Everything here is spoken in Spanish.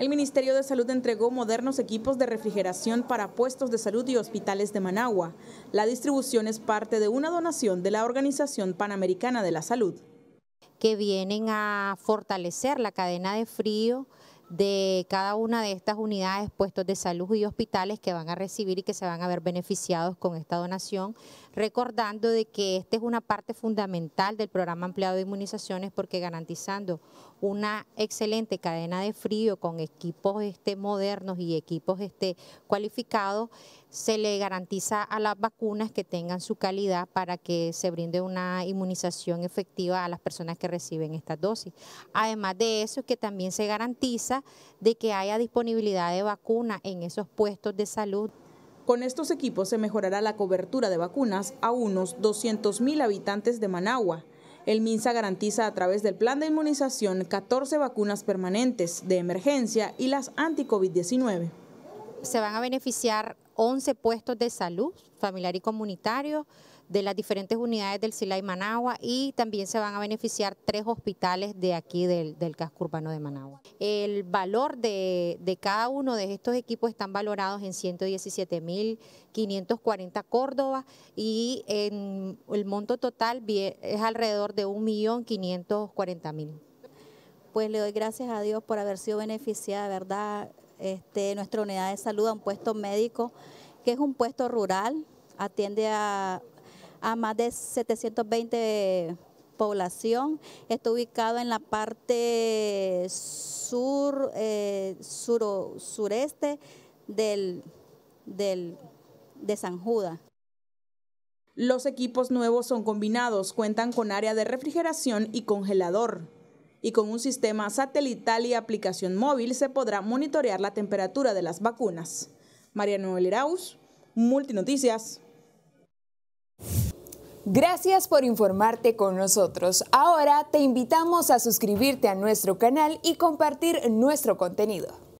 El Ministerio de Salud entregó modernos equipos de refrigeración para puestos de salud y hospitales de Managua. La distribución es parte de una donación de la Organización Panamericana de la Salud. Que vienen a fortalecer la cadena de frío de cada una de estas unidades, puestos de salud y hospitales que van a recibir y que se van a ver beneficiados con esta donación, recordando de que esta es una parte fundamental del programa ampliado de inmunizaciones porque garantizando una excelente cadena de frío con equipos este, modernos y equipos este, cualificados, se le garantiza a las vacunas que tengan su calidad para que se brinde una inmunización efectiva a las personas que reciben estas dosis. Además de eso, que también se garantiza de que haya disponibilidad de vacuna en esos puestos de salud. Con estos equipos se mejorará la cobertura de vacunas a unos 200.000 habitantes de Managua. El MINSA garantiza a través del plan de inmunización 14 vacunas permanentes de emergencia y las anti-COVID-19. Se van a beneficiar 11 puestos de salud familiar y comunitario, de las diferentes unidades del SILAI Managua y también se van a beneficiar tres hospitales de aquí del, del casco urbano de Managua. El valor de, cada uno de estos equipos están valorados en 117.540 Córdoba y en el monto total es alrededor de 1.540.000. Pues le doy gracias a Dios por haber sido beneficiada, ¿verdad? Este, nuestra unidad de salud a un puesto médico, que es un puesto rural, atiende a a más de 720 población. Está ubicado en la parte sur, eh, sureste del, de San Judas. Los equipos nuevos son combinados, cuentan con área de refrigeración y congelador. Y con un sistema satelital y aplicación móvil se podrá monitorear la temperatura de las vacunas. María Noel Iraus, Multinoticias. Gracias por informarte con nosotros. Ahora te invitamos a suscribirte a nuestro canal y compartir nuestro contenido.